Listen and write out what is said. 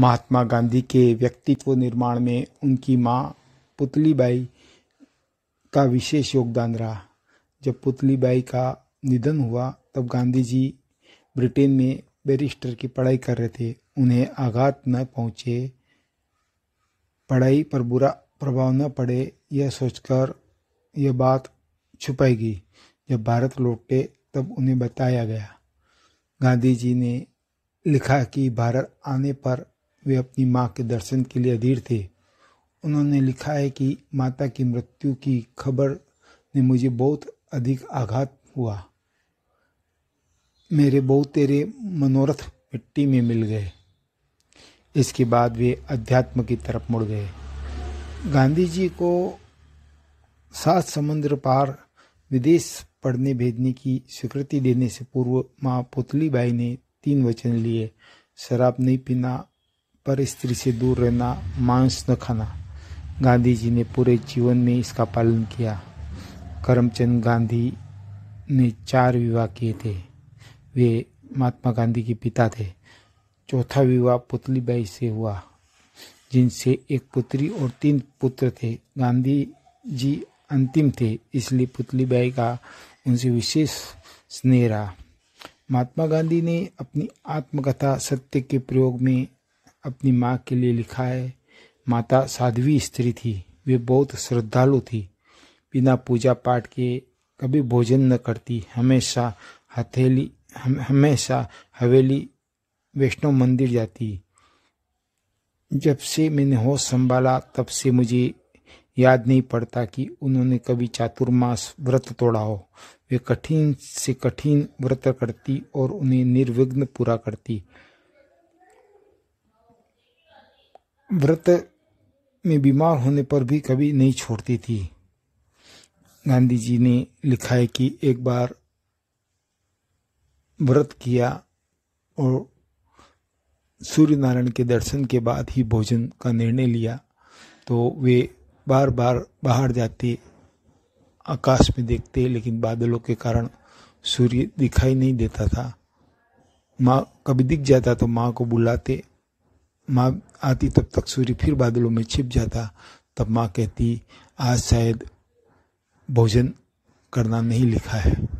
महात्मा गांधी के व्यक्तित्व निर्माण में उनकी माँ पुतलीबाई का विशेष योगदान रहा जब पुतलीबाई का निधन हुआ तब गांधी जी ब्रिटेन में बैरिस्टर की पढ़ाई कर रहे थे उन्हें आघात न पहुँचे पढ़ाई पर बुरा प्रभाव न पड़े यह सोचकर यह बात छुपाई गई जब भारत लौटे तब उन्हें बताया गया गांधी जी ने लिखा कि भारत आने पर वे अपनी माँ के दर्शन के लिए अधीर थे उन्होंने लिखा है कि माता की मृत्यु की खबर ने मुझे बहुत अधिक आघात हुआ मेरे बहुत तेरे मनोरथ मिट्टी में मिल गए इसके बाद वे अध्यात्म की तरफ मुड़ गए गांधी जी को सात समुद्र पार विदेश पढ़ने भेजने की स्वीकृति देने से पूर्व माँ पुतली बाई ने तीन वचन लिए शराब नहीं पीना पर स्त्री से दूर रहना मांस न खाना गांधी जी ने पूरे जीवन में इसका पालन किया करमचंद गांधी ने चार विवाह किए थे वे महात्मा गांधी के पिता थे चौथा विवाह पुतलीबाई से हुआ जिनसे एक पुत्री और तीन पुत्र थे गांधी जी अंतिम थे इसलिए पुतलीबाई का उनसे विशेष स्नेह रहा महात्मा गांधी ने अपनी आत्मकथा सत्य के प्रयोग में अपनी माँ के लिए लिखा है माता साध्वी स्त्री थी वे बहुत श्रद्धालु थी बिना पूजा पाठ के कभी भोजन न करती हमेशा हथेली हम, हमेशा हवेली वैष्णव मंदिर जाती जब से मैंने होश संभाला तब से मुझे याद नहीं पड़ता कि उन्होंने कभी चातुर्मास व्रत तोड़ा हो वे कठिन से कठिन व्रत करती और उन्हें निर्विघ्न पूरा करती व्रत में बीमार होने पर भी कभी नहीं छोड़ती थी गांधी जी ने लिखा है कि एक बार व्रत किया और सूर्य नारायण के दर्शन के बाद ही भोजन का निर्णय लिया तो वे बार बार बाहर जाते आकाश में देखते लेकिन बादलों के कारण सूर्य दिखाई नहीं देता था माँ कभी दिख जाता तो माँ को बुलाते माँ आती तब तक सूर्य फिर बादलों में छिप जाता तब माँ कहती आज शायद भोजन करना नहीं लिखा है